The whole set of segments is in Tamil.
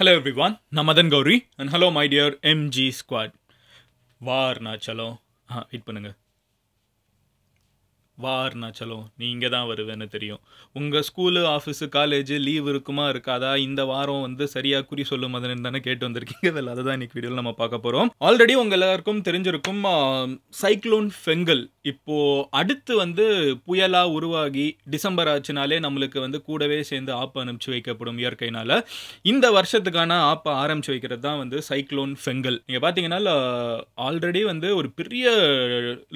ஹலோ எவ்ரி ஒன் நான் Madan Gowri and hello my dear MG squad சலோ ஆ வெயிட் பண்ணுங்கள் வா அருணாச்சலம் நீங்கள் தான் வருவேன்னு தெரியும் உங்கள் ஸ்கூலு ஆஃபீஸு காலேஜு லீவ் இருக்குமா இருக்காதா இந்த வாரம் வந்து சரியாக குறி சொல்லும் அதனு தானே கேட்டு வந்திருக்கீங்க அதில் அதை தான் இன்றைக்கி வீடியோவில் நம்ம பார்க்க போகிறோம் ஆல்ரெடி உங்கள் எல்லாருக்கும் தெரிஞ்சிருக்கும் சைக்ளோன் ஃபெங்கல் இப்போது அடுத்து வந்து புயலாக உருவாகி டிசம்பர் ஆச்சுனாலே நம்மளுக்கு வந்து கூடவே சேர்ந்து ஆப்பை அனுப்பிச்சு வைக்கப்படும் இயற்கையினால் இந்த வருஷத்துக்கான ஆப்பை ஆரம்பித்து வைக்கிறது தான் வந்து சைக்ளோன் ஃபெங்கல் நீங்கள் பார்த்தீங்கன்னா ஆல்ரெடி வந்து ஒரு பெரிய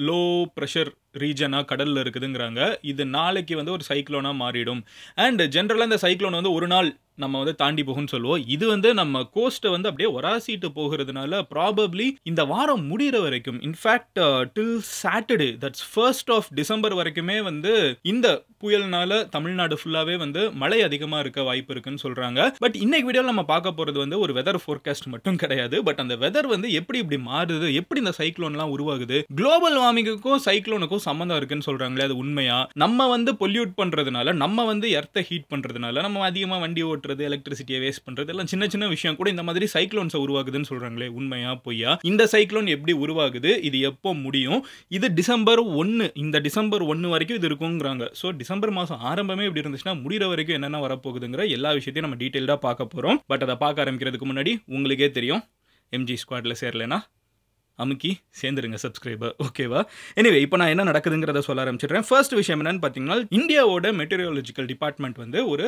லோ ப்ரெஷர் ரீஜனாக கடலில் இருக்குதுங்கிறாங்க இது நாளைக்கு வந்து ஒரு சைக்ளோனாக மாறிடும் அண்ட் ஜென்ரலாக இந்த சைக்ளோன் வந்து ஒரு நாள் நம்ம வந்து தாண்டி போகும்னு சொல்லுவோம் இது வந்து நம்ம கோஸ்ட்டை வந்து அப்படியே ஒராசிட்டு போகிறதுனால ப்ராபப்ளி இந்த வாரம் முடிகிற வரைக்கும் in fact till Saturday that's first of December வரைக்குமே வந்து இந்த புயல்னால தமிழ்நாடு ஃபுல்லாகவே வந்து மழை அதிகமாக இருக்க வாய்ப்பு இருக்குன்னு சொல்கிறாங்க பட் இன்னைக்கு வீடியோவில் நம்ம பார்க்க போகிறது வந்து ஒரு வெதர் ஃபோர்காஸ்ட் மட்டும் கிடையாது பட் அந்த வெதர் வந்து எப்படி இப்படி மாறுது எப்படி இந்த சைக்ளோன்லாம் உருவாகுது குளோபல் வார்மிங்குக்கும் சைக்ளோனுக்கும் சம்மந்தம் இருக்குன்னு சொல்கிறாங்களே அது உண்மையா நம்ம வந்து பொல்யூட் பண்ணுறதுனால நம்ம வந்து எர்த்தை ஹீட் பண்ணுறதுனால நம்ம அதிகமாக வண்டி ஓட்டு ஓட்டுறது எலக்ட்ரிசிட்டியை வேஸ்ட் பண்ணுறது எல்லாம் சின்ன சின்ன விஷயம் கூட இந்த மாதிரி சைக்ளோன்ஸை உருவாகுதுன்னு சொல்றாங்களே உண்மையா பொய்யா இந்த சைக்ளோன் எப்படி உருவாகுது இது எப்போ முடியும் இது டிசம்பர் ஒன்று இந்த டிசம்பர் ஒன்று வரைக்கும் இது இருக்குங்கிறாங்க ஸோ டிசம்பர் மாதம் ஆரம்பமே இப்படி இருந்துச்சுன்னா முடிகிற வரைக்கும் என்னென்ன வரப்போகுதுங்கிற எல்லா விஷயத்தையும் நம்ம டீட்டெயில்டாக பார்க்க போகிறோம் பட் அதை பார்க்க ஆரம்பிக்கிறதுக்கு முன்னாடி உங்களுக்கே தெரியும் எம்ஜி ஸ்குவாடில் சேரலனா அமுக்கி சேர்ந்துருங்க சப்ஸ்கிரைபர் ஓகேவா எனவே இப்போ நான் என்ன நடக்குதுங்கிறத சொல்ல ஆரம்பிச்சிடுறேன் ஃபர்ஸ்ட் விஷயம் என்னென்னு பார்த்தீங்கன்னா இந்தியாவோட மெட்டீரியாலஜிக்கல் டிபார்ட்மெண்ட் வந்து ஒரு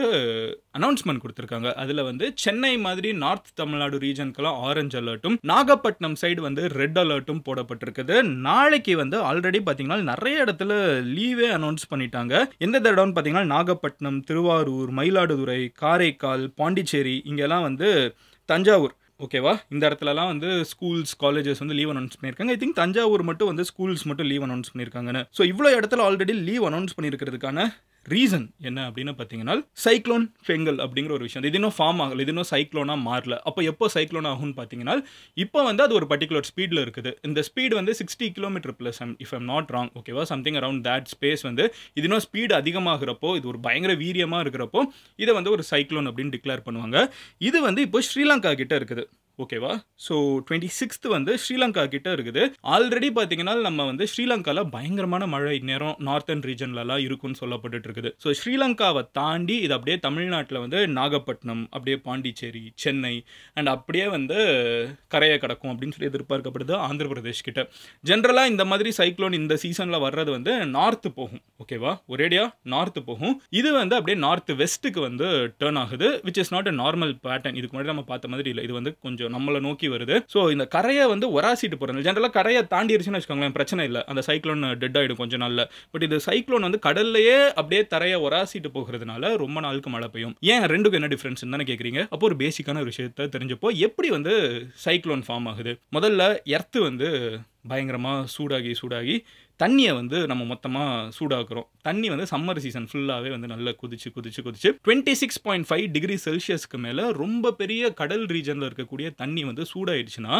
அனௌன்ஸ்மெண்ட் கொடுத்துருக்காங்க அதில் வந்து சென்னை மாதிரி நார்த் தமிழ்நாடு ரீஜனுக்கெல்லாம் ஆரஞ்சு அலர்ட்டும் நாகப்பட்டினம் சைடு வந்து ரெட் அலர்ட்டும் போடப்பட்டிருக்குது நாளைக்கு வந்து ஆல்ரெடி பார்த்தீங்கன்னா நிறைய இடத்துல லீவே அனௌன்ஸ் பண்ணிட்டாங்க எந்த இடம்னு பார்த்தீங்கன்னா நாகப்பட்டினம் திருவாரூர் மயிலாடுதுறை காரைக்கால் பாண்டிச்சேரி இங்கெல்லாம் வந்து தஞ்சாவூர் ஓகேவா இந்த இடத்துலலாம் வந்து ஸ்கூல்ஸ் காலேஜஸ் வந்து லீவ் அனௌன்ஸ் பண்ணியிருக்காங்க ஐ திங்க் தஞ்சாவூர் மட்டும் வந்து ஸ்கூல்ஸ் மட்டும் லீவ் அனௌன்ஸ் பண்ணியிருக்காங்கன்னு ஸோ இவ்வளோ இடத்துல ஆல்ரெடி லீவ் அனௌன்ஸ் பண்ணியிருக்கிறதுக்கான ரீசன் என்ன அப்படின்னு பார்த்தீங்கன்னா சைக்ளோன் ஃபெங்கல் அப்படிங்கிற ஒரு விஷயம் இது இன்னும் ஃபார்ம் ஆகல இது இன்னும் சைக்ளோனாக மாறல அப்போ எப்போ சைக்ளோன் ஆகும்னு பார்த்தீங்கன்னா இப்போ வந்து அது ஒரு பர்டிகுலர் ஸ்பீடில் இருக்குது இந்த ஸ்பீடு வந்து sixty kilometre plus if I'm not wrong ஓகேவா சம்திங் அரவுண்ட் தேட் ஸ்பேஸ் வந்து இது இன்னும் ஸ்பீடு அதிகமாகிறப்போ இது ஒரு பயங்கர வீரியமாக இருக்கிறப்போ இதை வந்து ஒரு சைக்ளோன் அப்படின்னு டிக்ளேர் பண்ணுவாங்க இது வந்து இப்போ ஸ்ரீலங்கா கிட்ட இருக்குது ஓகேவா ஸோ டுவெண்ட்டி சிக்ஸ்த் வந்து ஸ்ரீலங்கா கிட்டே இருக்குது ஆல்ரெடி பார்த்தீங்கன்னா நம்ம வந்து ஸ்ரீலங்காவில் பயங்கரமான மழை இந்நேரம் நார்த்தன் ரீஜன்லலாம் இருக்குன்னு சொல்லப்பட்டு இருக்குது ஸோ ஸ்ரீலங்காவை தாண்டி இது அப்படியே தமிழ்நாட்டில் வந்து நாகப்பட்டினம் அப்படியே பாண்டிச்சேரி சென்னை அண்ட் அப்படியே வந்து கரையை கடக்கும் அப்படின்னு சொல்லி எதிர்பார்க்கப்படுது ஆந்திர பிரதேஷ் கிட்ட ஜென்ரலாக இந்த மாதிரி சைக்ளோன் இந்த சீசனில் வர்றது வந்து நார்த்து போகும் ஓகேவா ஒரேடியாக நார்த்து போகும் இது வந்து அப்படியே நார்த் வெஸ்ட்டுக்கு வந்து டேர்ன் ஆகுது which is not a normal pattern இதுக்கு முன்னாடி நம்ம பார்த்த மாதிரி இல்லை இது வந்து கொஞ்சம் கொஞ்சம் நம்மளை நோக்கி வருது ஸோ இந்த கரையை வந்து ஒராசிட்டு போகிறது ஜென்ரலாக கரையை தாண்டிடுச்சுன்னு வச்சுக்கோங்களேன் பிரச்சனை இல்லை அந்த சைக்ளோன் டெட் ஆகிடும் கொஞ்சம் நாளில் பட் இது சைக்ளோன் வந்து கடல்லையே அப்படியே தரையை ஒராசிட்டு போகிறதுனால ரொம்ப நாளுக்கு மழை பெய்யும் ஏன் ரெண்டுக்கும் என்ன டிஃப்ரென்ஸ் தானே கேட்குறீங்க அப்போ ஒரு பேசிக்கான ஒரு விஷயத்த தெரிஞ்சப்போ எப்படி வந்து சைக்ளோன் ஃபார்ம் ஆகுது முதல்ல எர்த்து வந்து பயங்கரமாக சூடாகி சூடாகி தண்ணியை வந்து நம்ம மொத்தமாக சூடாக்குறோம் தண்ணி வந்து சம்மர் சீசன் ஃபுல்லாகவே வந்து நல்லா குதிச்சு குதிச்சு குதிச்சு twenty six point five degree செல்சியஸ்க்கு மேலே ரொம்ப பெரிய கடல் ரீஜனில் இருக்கக்கூடிய தண்ணி வந்து சூடாயிடுச்சுன்னா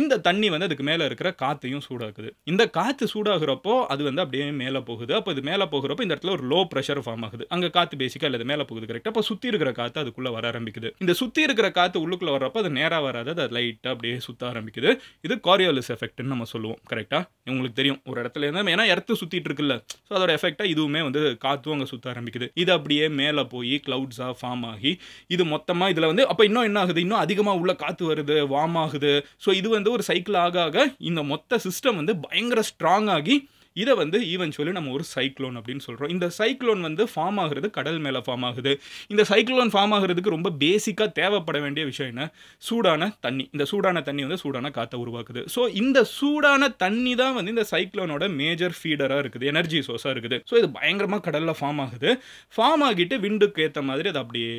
இந்த தண்ணி வந்து அதுக்கு மேலே இருக்கிற காற்றையும் சூடாக்குது இந்த காற்று சூடாகிறப்போ அது வந்து அப்படியே மேலே போகுது அப்போ இது மேலே போகிறப்போ இந்த இடத்துல ஒரு லோ ப்ரெஷர் ஃபார்ம் ஆகுது அங்கே காற்று பேசிக்காக இல்லை மேலே போகுது கரெக்டாக அப்போ சுற்றி இருக்கிற காற்று அதுக்குள்ளே வர ஆரம்பிக்குது இந்த சுற்றி இருக்கிற காற்று உள்ளுக்குள்ளே வர்றப்போ அது நேராக வராது அது லைட்டாக அப்படியே சுற்ற ஆரம்பிக்குது இது காரியாலிஸ் எஃபெக்ட்னு நம்ம சொல்லுவோம் கரெக்டாக உங்களுக்கு தெரியும் ஒரு இடத்துல சேர்ந்து ஏன்னா எர்த்து சுற்றிட்டு இருக்குல்ல ஸோ அதோட எஃபெக்டாக இதுவுமே வந்து காற்றும் அங்கே சுற்ற ஆரம்பிக்குது இது அப்படியே மேலே போய் க்ளவுட்ஸாக ஃபார்ம் ஆகி இது மொத்தமாக இதில் வந்து அப்போ இன்னும் என்ன ஆகுது இன்னும் அதிகமாக உள்ள காற்று வருது வார்ம் ஆகுது ஸோ இது வந்து ஒரு சைக்கிள் ஆக ஆக இந்த மொத்த சிஸ்டம் வந்து பயங்கர ஸ்ட்ராங் ஆகி இதை வந்து ஈவென்ச்சுவலி நம்ம ஒரு சைக்ளோன் அப்படின்னு சொல்கிறோம் இந்த சைக்ளோன் வந்து ஃபார்ம் ஆகிறது கடல் மேலே ஃபார்ம் ஆகுது இந்த சைக்ளோன் ஃபார்ம் ஆகிறதுக்கு ரொம்ப பேசிக்காக தேவைப்பட வேண்டிய விஷயம் என்ன சூடான தண்ணி இந்த சூடான தண்ணி வந்து சூடான காற்றை உருவாக்குது ஸோ இந்த சூடான தண்ணி தான் வந்து இந்த சைக்ளோனோட மேஜர் ஃபீடராக இருக்குது எனர்ஜி சோர்ஸாக இருக்குது ஸோ இது பயங்கரமாக கடலில் ஃபார்ம் ஆகுது ஃபார்ம் ஆகிட்டு விண்டுக்கு ஏற்ற மாதிரி அது அப்படியே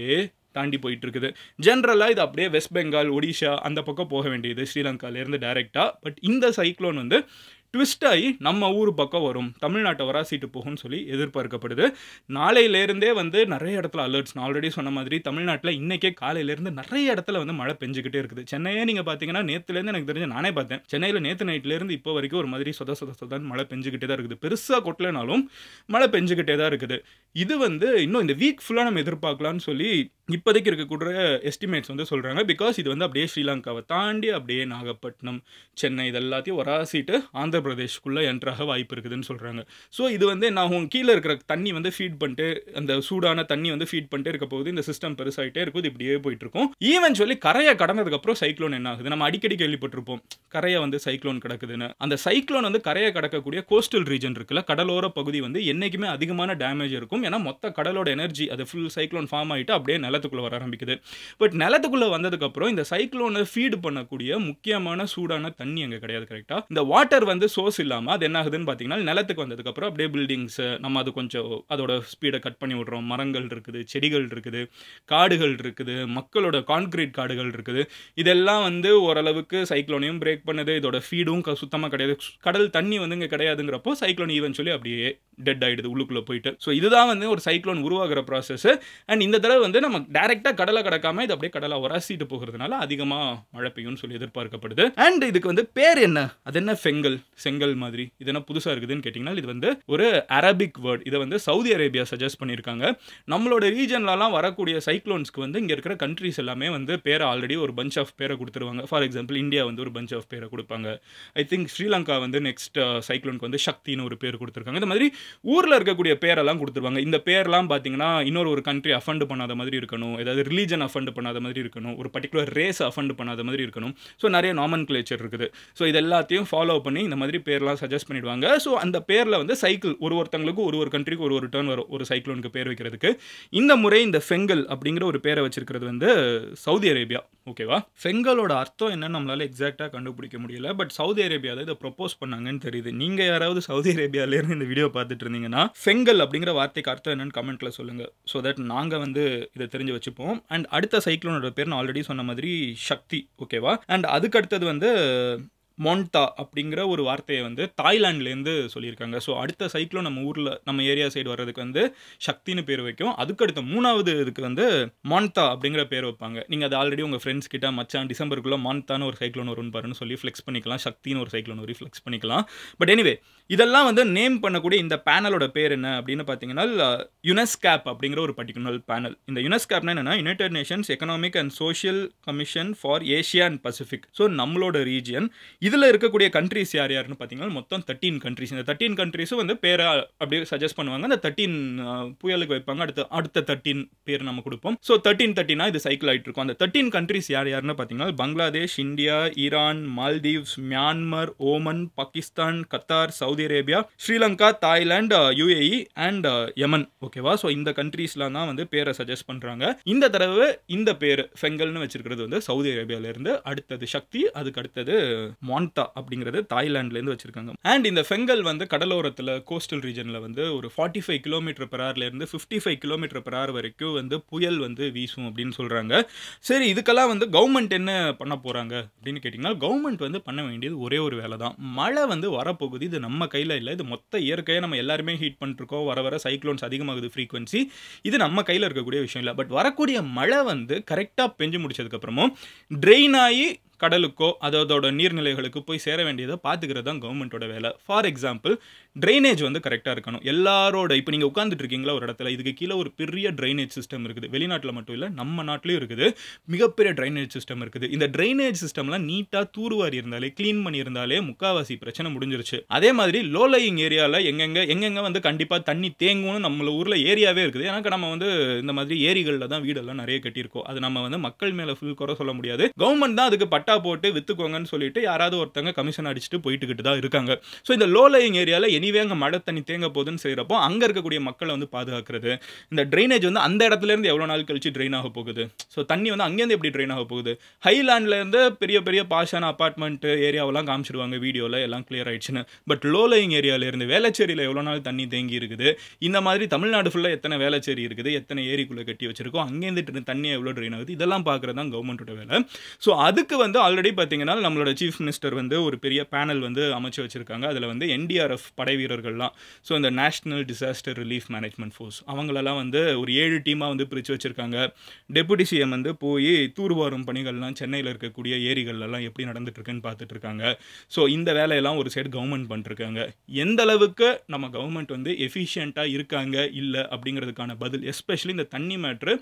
தாண்டி போயிட்டு இருக்குது ஜென்ரலாக இது அப்படியே வெஸ்ட் பெங்கால் ஒடிஷா அந்த பக்கம் போக வேண்டியது ஸ்ரீலங்காலேருந்து டைரெக்டாக பட் இந்த சைக்ளோன் வந்து ட்விஸ்ட் ஆகி நம்ம ஊர் பக்கம் வரும் தமிழ்நாட்டை வராசிட்டு போகும்னு சொல்லி எதிர்பார்க்கப்படுது நாளையிலேருந்தே வந்து நிறைய இடத்துல அலர்ட்ஸ் நான் ஆல்ரெடி சொன்ன மாதிரி தமிழ்நாட்டில் இன்றைக்கே காலையிலேருந்து நிறைய இடத்துல வந்து மழை பெஞ்சுக்கிட்டே இருக்குது சென்னையே நீங்கள் பார்த்தீங்கன்னா நேற்றுலேருந்து எனக்கு தெரிஞ்ச நானே பார்த்தேன் சென்னையில் நேற்று நைட்லேருந்து இப்போ வரைக்கும் ஒரு மாதிரி சொத சொத சொதான் மழை பெஞ்சுக்கிட்டே தான் இருக்குது பெருசாக கொட்டலைனாலும் மழை பெஞ்சுக்கிட்டே தான் இருக்குது இது வந்து இன்னும் இந்த வீக் ஃபுல்லாக நம்ம எதிர்பார்க்கலாம்னு சொல்லி இப்போதைக்கு இருக்கக்கூடிய எஸ்டிமேட்ஸ் வந்து சொல்கிறாங்க பிகாஸ் இது வந்து அப்படியே ஸ்ரீலங்காவை தாண்டி அப்படியே நாகப்பட்டினம் சென்னை இதெல்லாத்தையும் எல்லாத்தையும் வராசிட்டு ஆந்திர உத்தரப்பிரதேஷ்குள்ளே என்ட்ராக வாய்ப்பு இருக்குதுன்னு சொல்கிறாங்க ஸோ இது வந்து நான் உங்க கீழே இருக்கிற தண்ணி வந்து ஃபீட் பண்ணிட்டு அந்த சூடான தண்ணி வந்து ஃபீட் பண்ணிட்டு இருக்க போகுது இந்த சிஸ்டம் பெருசாகிட்டே இருக்குது இப்படியே போயிட்டு இருக்கும் ஈவென்ச்சுவலி கரையை கடந்ததுக்கப்புறம் சைக்ளோன் என்ன ஆகுது நம்ம அடிக்கடி கேள்விப்பட்டிருப்போம் கரையை வந்து சைக்ளோன் கிடக்குதுன்னு அந்த சைக்ளோன் வந்து கரையை கடக்கக்கூடிய கோஸ்டல் ரீஜன் இருக்குல்ல கடலோர பகுதி வந்து என்றைக்குமே அதிகமான டேமேஜ் இருக்கும் ஏன்னா மொத்த கடலோட எனர்ஜி அது ஃபுல் சைக்ளோன் ஃபார்ம் ஆகிட்டு அப்படியே நிலத்துக்குள்ளே வர ஆரம்பிக்குது பட் நிலத்துக்குள்ளே வந்ததுக்கப்புறம் இந்த சைக்ளோனை ஃபீடு பண்ணக்கூடிய முக்கியமான சூடான தண்ணி அங்கே கிடையாது கரெக்டாக இந்த வாட்டர் வந்து சோர்ஸ் இல்லாமல் அது என்ன ஆகுதுன்னு பார்த்தீங்கன்னா நிலத்துக்கு வந்ததுக்கப்புறம் அப்படியே பில்டிங்ஸு நம்ம அது கொஞ்சம் அதோட ஸ்பீடை கட் பண்ணி விட்றோம் மரங்கள் இருக்குது செடிகள் இருக்குது காடுகள் இருக்குது மக்களோட கான்க்ரீட் காடுகள் இருக்குது இதெல்லாம் வந்து ஓரளவுக்கு சைக்ளோனையும் பிரேக் பண்ணுது இதோட ஃபீடும் சுத்தமாக கிடையாது கடல் தண்ணி வந்து இங்கே கிடையாதுங்கிறப்போ சைக்ளோன் ஈவென்ச்சுவலி அப்படியே டெட் ஆகிடுது உள்ளுக்குள்ளே போயிட்டு ஸோ இதுதான் வந்து ஒரு சைக்ளோன் உருவாகிற ப்ராசஸ்ஸு அண்ட் இந்த தடவை வந்து நம்ம டேரெக்டாக கடலை கடக்காமல் இது அப்படியே கடலை உரசிட்டு போகிறதுனால அதிகமாக மழை பெய்யும்னு சொல்லி எதிர்பார்க்கப்படுது அண்ட் இதுக்கு வந்து பேர் என்ன அது என்ன ஃபெங்கல் செங்கல் மாதிரி இது என்ன புதுசாக இருக்குதுன்னு கேட்டிங்கன்னா இது வந்து ஒரு அரபிக் வேர்ட் இதை வந்து சவுதி அரேபியா சஜஸ்ட் பண்ணியிருக்காங்க நம்மளோட ரீஜன்லலாம் வரக்கூடிய சைக்ளோன்ஸ்க்கு வந்து இங்கே இருக்கிற கண்ட்ரிஸ் எல்லாமே வந்து பேரை ஆல்ரெடி ஒரு பஞ்ச் ஆஃப் பேரை கொடுத்துருவாங்க ஃபார் எக்ஸாம்பிள் இந்தியா வந்து ஒரு பஞ்ச் ஆஃப் பேரை கொடுப்பாங்க ஐ திங்க் ஸ்ரீலங்கா வந்து நெக்ஸ்ட் சைக்ளோனுக்கு uh, வந்து சக்தின்னு ஒரு பேர் கொடுத்துருக்காங்க இந்த மாதிரி ஊரில் இருக்கக்கூடிய பேரெல்லாம் கொடுத்துருவாங்க இந்த பேர்லாம் பார்த்தீங்கன்னா இன்னொரு ஒரு கண்ட்ரி அஃபண்ட் பண்ணாத மாதிரி இருக்கணும் ஏதாவது ரிலீஜன் அஃபண்ட் பண்ணாத மாதிரி இருக்கணும் ஒரு பர்டிகுலர் ரேஸ் அஃபண்ட் பண்ணாத மாதிரி இருக்கணும் ஸோ நிறைய நாமன் கிளேச்சர் இருக்குது ஸோ இது எல்லாத்தையும் ஃபாலோ பண்ணி இந்த மாதிரி பேர்லாம் சஜஸ்ட் பண்ணிடுவாங்க ஸோ அந்த பேரில் வந்து சைக்கிள் ஒரு ஒருத்தங்களுக்கு ஒரு ஒரு கண்ட்ரிக்கு ஒரு ஒரு டர்ன் வரும் ஒரு சைக்ளோனுக்கு பேர் வைக்கிறதுக்கு இந்த முறை இந்த ஃபெங்கல் அப்படிங்கிற ஒரு பேரை வச்சிருக்கிறது வந்து சவுதி அரேபியா ஓகேவா ஃபெங்கலோட அர்த்தம் என்னன்னு நம்மளால எக்ஸாக்டாக கண்டுபிடிக்க முடியல பட் சவுதி அரேபியாவில் இதை ப்ரொப்போஸ் பண்ணாங்கன்னு தெரியுது நீங்கள் யாராவது சவுதி அரேபியாவிலேருந்து இந்த வீடியோ பார்த்துட்டு இருந்தீங்கன்னா ஃபெங்கல் அப்படிங்கிற வார்த்தைக்கு அர்த்தம் என்னன்னு கமெண்ட்டில் சொல்லுங்கள் ஸோ தட் நாங்கள் வந்து இதை தெரிஞ்சு வச்சுப்போம் அண்ட் அடுத்த சைக்ளோனோட பேர் நான் ஆல்ரெடி சொன்ன மாதிரி சக்தி ஓகேவா அண்ட் அதுக்கு அடுத்தது வந்து மோன்டா அப்படிங்கிற ஒரு வார்த்தையை வந்து தாய்லாண்ட்லேருந்து சொல்லியிருக்காங்க ஸோ அடுத்த சைக்கிளும் நம்ம ஊரில் நம்ம ஏரியா சைடு வர்றதுக்கு வந்து சக்தின்னு பேர் வைக்கும் அதுக்கடுத்த மூணாவது இதுக்கு வந்து மான்தா அப்படிங்கிற பேர் வைப்பாங்க நீங்கள் அது ஆல்ரெடி உங்கள் ஃப்ரெண்ட்ஸ் கிட்ட மச்சான் டிசம்பருக்குள்ளே மான்தான்னு ஒரு சைக்ளோன் வரும்னு பாருன்னு சொல்லி ஃப்ளெக்ஸ் பண்ணிக்கலாம் சக்தின்னு ஒரு சைக்ளோன் வரி ஃப்ளெக்ஸ் பண்ணிக்கலாம் பட் எனிவே இதெல்லாம் வந்து நேம் பண்ணக்கூடிய இந்த பேனலோட பேர் என்ன அப்படின்னு பார்த்தீங்கன்னா யுனெஸ்கேப் அப்படிங்கிற ஒரு பர்டிகுலர் பேனல் இந்த யுனெஸ்கேப்னா என்னன்னா United Nations Economic and Social Commission for Asia and Pacific so நம்மளோட ரீஜியன் இதில் இருக்கக்கூடிய கண்ட்ரிஸ் யார் யாருன்னு பார்த்தீங்கன்னா மொத்தம் தேர்ட்டீன் கண்ட்ரிஸ் இந்த தேர்ட்டீன் கண்ட்ரிஸும் வந்து பேரை அப்படியே சஜஸ்ட் பண்ணுவாங்க அந்த தேர்ட்டீன் புயலுக்கு வைப்பாங்க அடுத்த அடுத்த தேர்ட்டீன் பேர் நம்ம கொடுப்போம் ஸோ தேர்ட்டீன் தேர்ட்டினா இது சைக்கிள் ஆகிட்டு இருக்கும் அந்த தேர்ட்டீன் கண்ட்ரிஸ் யார் யாருன்னு பார்த்தீங்கன்னா Bangladesh India Iran Maldives Myanmar Oman Pakistan Qatar Saudi Arabia Sri Lanka Thailand UAE and Yemen ஓகேவா ஸோ இந்த கண்ட்ரீஸ்லாம் தான் வந்து பேரை சஜஸ்ட் பண்ணுறாங்க இந்த தடவை இந்த பேர் ஃபெங்கல்னு வச்சிருக்கிறது வந்து சவுதி அரேபியாவிலேருந்து அடுத்தது சக்தி அதுக்கு அடுத்தது மான்டா அப்படிங்கிறது தாய்லாண்ட்லேருந்து வச்சிருக்காங்க அண்ட் இந்த ஃபெங்கல் வந்து கடலோரத்தில் கோஸ்டல் ரீஜனில் வந்து ஒரு ஃபார்ட்டி ஃபைவ் கிலோமீட்டர் பெர் ஹவர்லேருந்து ஃபிஃப்டி ஃபைவ் கிலோமீட்டர் பெர் வரைக்கும் வந்து புயல் வந்து வீசும் அப்படின்னு சொல்கிறாங்க சரி இதுக்கெல்லாம் வந்து கவர்மெண்ட் என்ன பண்ண போகிறாங்க அப்படின்னு கேட்டிங்கன்னா கவர்மெண்ட் வந்து பண்ண வேண்டியது ஒரே ஒரு வேலை தான் மழை வந்து வரப்போகுது இது நம்ம கையில் இல்லை இது மொத்த இயற்கையை நம்ம எல்லாருமே ஹீட் பண்ணிருக்கோம் வர வர சைக்ளோன்ஸ் அதிகமாகுது ஃப்ரீக்வன்சி இது நம்ம கையில் இருக்கக்கூடிய விஷயம் இல்லை பட் வரக்கூடிய மழை வந்து கரெக்டாக பெஞ்சு முடிச்சதுக்கப்புறமும் ட்ரெயின் ஆகி கடலுக்கோ அதோட நீர்நிலைகளுக்கு போய் சேர வேண்டியதை பார்த்துக்கிறது தான் கவர்மெண்ட்டோட வேலை ஃபார் எக்ஸாம்பிள் ட்ரைனேஜ் வந்து கரெக்டாக இருக்கணும் எல்லாரோட இப்போ நீங்கள் உட்காந்துட்டு இருக்கீங்களா ஒரு இடத்துல இதுக்கு கீழே ஒரு பெரிய ட்ரைனேஜ் சிஸ்டம் இருக்குது வெளிநாட்டில் மட்டும் இல்லை நம்ம நாட்டிலையும் இருக்குது மிகப்பெரிய ட்ரைனேஜ் சிஸ்டம் இருக்குது இந்த ட்ரைனேஜ் சிஸ்டம்லாம் நீட்டாக தூருவாரி இருந்தாலே க்ளீன் பண்ணியிருந்தாலே முக்காவாசி பிரச்சனை முடிஞ்சிருச்சு அதே மாதிரி லோ லயிங் ஏரியாவில் எங்கெங்கே எங்கெங்கே வந்து கண்டிப்பாக தண்ணி தேங்கும்னு நம்மள ஊரில் ஏரியாவே இருக்குது ஏன்னா நம்ம வந்து இந்த மாதிரி ஏரிகளில் தான் வீடெல்லாம் நிறைய கட்டியிருக்கோம் அது நம்ம வந்து மக்கள் மேலே ஃபுல் குறை சொல்ல முடியாது கவர்மெண்ட் தான் அதுக்கு பட்டா போட்டு வித்துக்கோங்கன்னு சொல்லிட்டு யாராவது ஒருத்தங்க கமிஷன் அடிச்சுட்டு போயிட்டுக்கிட்டு தான் இருக்காங்க ஸோ இந்த லோ லயிங் ஏரியாவில் எனிவே அங்கே மழை தண்ணி தேங்க போகுதுன்னு செய்கிறப்போ அங்கே இருக்கக்கூடிய மக்களை வந்து பாதுகாக்கிறது இந்த ட்ரைனேஜ் வந்து அந்த இடத்துலேருந்து எவ்வளோ நாள் கழிச்சு ட்ரெயின் ஆக போகுது ஸோ தண்ணி வந்து அங்கேருந்து எப்படி ட்ரெயின் ஆக போகுது ஹைலேண்ட்லேருந்து பெரிய பெரிய பாஷான அப்பார்ட்மெண்ட்டு ஏரியாவெல்லாம் காமிச்சிடுவாங்க வீடியோவில் எல்லாம் கிளியர் ஆயிடுச்சுன்னு பட் லோலையிங் ஏரியாவிலேருந்து வேளச்சேரியில் எவ்வளோ நாள் தண்ணி தேங்கி இருக்குது இந்த மாதிரி தமிழ்நாடு ஃபுல்லாக எத்தனை வேளச்சேரி இருக்குது எத்தனை ஏரிக்குள்ளே கட்டி வச்சிருக்கோம் அங்கேருந்து தண்ணி எவ்வளோ ட்ரெயின் ஆகுது இதெல்லாம் பார்க்குறது தான் கவர்மெண்ட்டோட வேலை ஸோ அதுக்கு வந்து ஆல்ரெடி பார்த்தீங்கன்னா நம்மளோட சீஃப் மினிஸ்டர் வந்து ஒரு பெரிய பேனல் வந்து அமைச்சு வச்சிருக்காங்க அதில் வந்து என்டிஆர்எஃப் படை படை வீரர்கள்லாம் ஸோ இந்த National Disaster Relief Management Force அவங்களெல்லாம் வந்து ஒரு ஏழு டீமாக வந்து பிரித்து வச்சுருக்காங்க டெபுட்டி சிஎம் வந்து போய் தூர்வாரும் பணிகள்லாம் சென்னையில் இருக்கக்கூடிய ஏரிகள்லாம் எப்படி நடந்துட்டுருக்குன்னு பார்த்துட்டு இருக்காங்க ஸோ இந்த வேலையெல்லாம் ஒரு சைடு கவர்மெண்ட் பண்ணிட்டுருக்காங்க எந்த அளவுக்கு நம்ம கவர்மெண்ட் வந்து எஃபிஷியண்ட்டாக இருக்காங்க இல்லை அப்படிங்கிறதுக்கான பதில் எஸ்பெஷலி இந்த தண்ணி மேட்ரு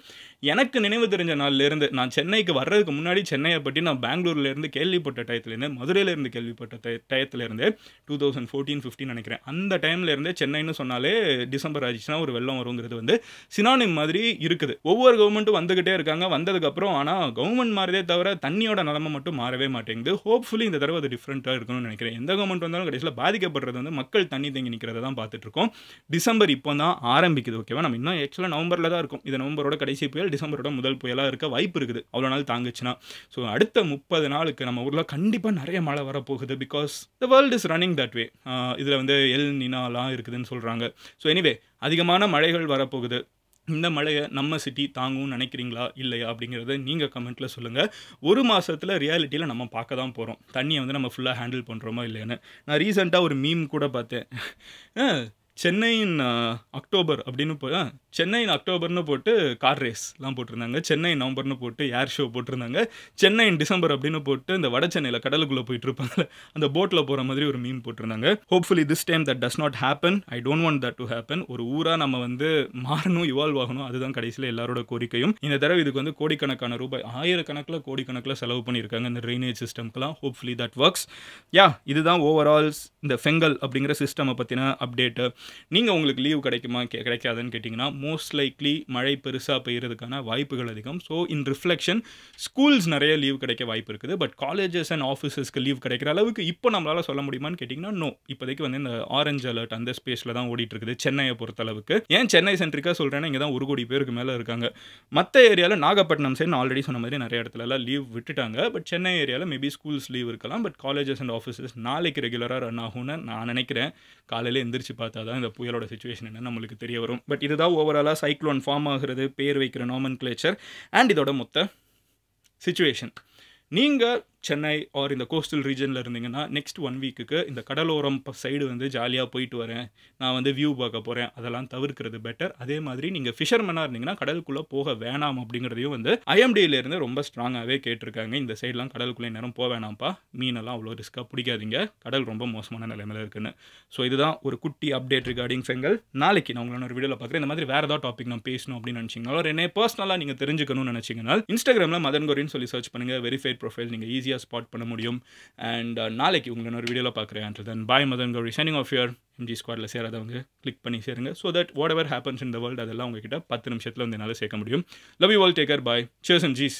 எனக்கு நினைவு தெரிஞ்ச நாள்லேருந்து நான் சென்னைக்கு வர்றதுக்கு முன்னாடி சென்னையை பற்றி நான் பெங்களூர்லேருந்து கேள்விப்பட்ட டயத்துலேருந்து மதுரையிலேருந்து கேள்விப்பட்ட டயத்துலேருந்து டூ தௌசண்ட் ஃபோர்டீன் ஃபிஃப்டின் நினைக்கிறேன் அந்த டைம்ல இருந்தே சென்னைன்னு சொன்னாலே டிசம்பர் ஆயிடுச்சுன்னா ஒரு வெள்ளம் வருங்கிறது வந்து சினானிம் மாதிரி இருக்குது ஒவ்வொரு கவர்மெண்ட்டும் வந்துகிட்டே இருக்காங்க வந்ததுக்கப்புறம் ஆனால் கவர்மெண்ட் மாறதே தவிர தண்ணியோட நிலமை மட்டும் மாறவே மாட்டேங்குது ஹோப்ஃபுல்லி இந்த தடவை அது டிஃப்ரெண்ட்டாக இருக்கணும்னு நினைக்கிறேன் எந்த கவர்மெண்ட் வந்தாலும் கடைசியில் பாதிக்கப்படுறது வந்து மக்கள் தண்ணி தங்கி நிற்கிறத தான் பார்த்துட்டு இருக்கோம் டிசம்பர் இப்போ தான் ஆரம்பிக்குது ஓகேவா நம்ம இன்னும் ஆக்சுவலாக நவம்பரில் தான் இருக்கும் இது நவம்பரோட கடைசி புயல் டிசம்பரோட முதல் புயலாக இருக்க வாய்ப்பு இருக்குது அவ்வளோ நாள் தாங்குச்சுன்னா ஸோ அடுத்த முப்பது நாளுக்கு நம்ம ஊரில் கண்டிப்பாக நிறைய மழை வரப்போகுது because the world is running that way இதில் வந்து எல் நினாலாம் இருக்குதுன்னு சொல்கிறாங்க ஸோ எனிவே அதிகமான மழைகள் வரப்போகுது இந்த மழையை நம்ம சிட்டி தாங்கும்னு நினைக்கிறீங்களா இல்லையா அப்படிங்கிறத நீங்கள் கமெண்ட்டில் சொல்லுங்கள் ஒரு மாதத்தில் ரியாலிட்டியில் நம்ம பார்க்க தான் போகிறோம் தண்ணியை வந்து நம்ம ஃபுல்லாக ஹேண்டில் பண்ணுறோமா இல்லையான்னு நான் ரீசெண்டாக ஒரு மீம் கூட பார்த்தேன் சென்னையின் அக்டோபர் அப்படின்னு போய் சென்னை அக்டோபர்னு போட்டு கார் ரேஸ்லாம் போட்டிருந்தாங்க சென்னை நவம்பர்னு போட்டு ஏர் ஷோ போட்டிருந்தாங்க சென்னை டிசம்பர் அப்படின்னு போட்டு இந்த வட சென்னையில் கடலுக்குள்ளே போயிட்டு இருப்பாங்க அந்த போட்டில் போகிற மாதிரி ஒரு மீன் போட்டிருந்தாங்க hopefully this time that does not happen I don't want that to happen ஒரு ஊராக நம்ம வந்து மாறணும் இவால்வ் ஆகணும் அதுதான் கடைசியில் எல்லாரோட கோரிக்கையும் இந்த தடவை இதுக்கு வந்து கோடிக்கணக்கான ரூபாய் ஆயிரக்கணக்கில் கோடிக்கணக்கில் செலவு பண்ணியிருக்காங்க இந்த ட்ரைனேஜ் சிஸ்டம்க்குலாம் ஹோப்ஃபுல்லி தட் ஒர்க்ஸ் யா இதுதான் ஓவரால் இந்த ஃபெங்கல் அப்படிங்கிற சிஸ்டமை பற்றின அப்டேட்டு நீங்கள் உங்களுக்கு லீவ் கிடைக்குமா கிடைக்காதுன்னு கேட்டிங்கன்னா மோஸ்ட் லைக்லி மழை பெருசாக பெய்கிறதுக்கான வாய்ப்புகள் அதிகம் ஸோ இன் ரிஃப்ளெக்ஷன் ஸ்கூல்ஸ் நிறைய லீவ் கிடைக்க வாய்ப்பு இருக்குது பட் காலேஜஸ் அண்ட் ஆஃபீஸஸ்க்கு லீவ் கிடைக்கிற அளவுக்கு இப்போ நம்மளால் சொல்ல முடியுமான்னு கேட்டிங்கன்னா நோ இப்போதைக்கு வந்து இந்த ஆரஞ்சு அலர்ட் அந்த ஸ்பேஸில் தான் ஓடிட்டு இருக்குது சென்னையை பொறுத்தளவுக்கு ஏன் சென்னை சென்ட்ரிக்காக சொல்கிறேன்னா இங்கே தான் ஒரு கோடி பேருக்கு மேலே இருக்காங்க மற்ற ஏரியாவில் நாகப்பட்டினம் சைடு ஆல்ரெடி சொன்ன மாதிரி நிறைய இடத்துலலாம் லீவ் விட்டுட்டாங்க பட் சென்னை ஏரியாவில் மேபி ஸ்கூல்ஸ் லீவ் இருக்கலாம் பட் காலேஜஸ் அண்ட் ஆஃபீஸஸ் நாளைக்கு ரெகுலராக ரன் ஆகும்னு நான் நினைக்கிறேன் காலையில் எந்திரிச்சு பார்த்தா தான் இந்த புயலோட சுச்சுவேஷன் என்ன நம்மளுக்கு தெரிய வரும் பட் இதுதான் ஓவர் ஓவராலாக சைக்ளோன் ஃபார்ம் ஆகிறது பேர் வைக்கிற நாமன் கிளேச்சர் அண்ட் இதோட மொத்த சுச்சுவேஷன் நீங்கள் சென்னை ஆர் இந்த கோஸ்டல் ரீஜனில் இருந்தீங்கன்னா நெக்ஸ்ட் ஒன் வீக்குக்கு இந்த கடலோரம் சைடு வந்து ஜாலியாக போயிட்டு வரேன் நான் வந்து வியூ பார்க்க போகிறேன் அதெல்லாம் தவிர்க்கிறது பெட்டர் அதே மாதிரி நீங்கள் ஃபிஷர்மேனாக இருந்தீங்கன்னா கடலுக்குள்ளே போக வேணாம் அப்படிங்கிறதையும் வந்து ஐஎம்டியிலேருந்து ரொம்ப ஸ்ட்ராங்காகவே கேட்டிருக்காங்க இந்த சைட்லாம் கடலுக்குள்ளே நேரம் போக வேணாம்ப்பா மீனெல்லாம் அவ்வளோ ரிஸ்க்காக பிடிக்காதீங்க கடல் ரொம்ப மோசமான நிலைமையில் இருக்குன்னு ஸோ இதுதான் ஒரு குட்டி அப்டேட் ரிகார்டிங் செங்கல் நாளைக்கு நான் உங்களை ஒரு வீடியோவில் பார்க்குறேன் இந்த மாதிரி வேறு ஏதாவது டாபிக் நான் பேசணும் அப்படின்னு நினச்சிங்கனாலும் ஒரு பர்சனலாக நீங்கள் தெரிஞ்சுக்கணும்னு நினச்சிங்கன்னா இன்ஸ்டாகிராமில் மதன் கோரின்னு சொல்லி சர்ச் பண்ணுங்கள் வெரிஃபைட் ப்ரொஃபைல் நீங்கள் ஈஸியாக ஈஸியாக ஸ்பாட் பண்ண முடியும் அண்ட் uh, நாளைக்கு உங்களை ஒரு வீடியோவில் பார்க்குறேன் and then bye Madan Gowri signing off your MG ஸ்குவாடில் சேராதவங்க கிளிக் பண்ணி சேருங்க so that whatever happens in the world அதெல்லாம் உங்ககிட்ட பத்து நிமிஷத்தில் வந்து என்னால் சேர்க்க முடியும் love you all take care bye cheers and ஜீஸ்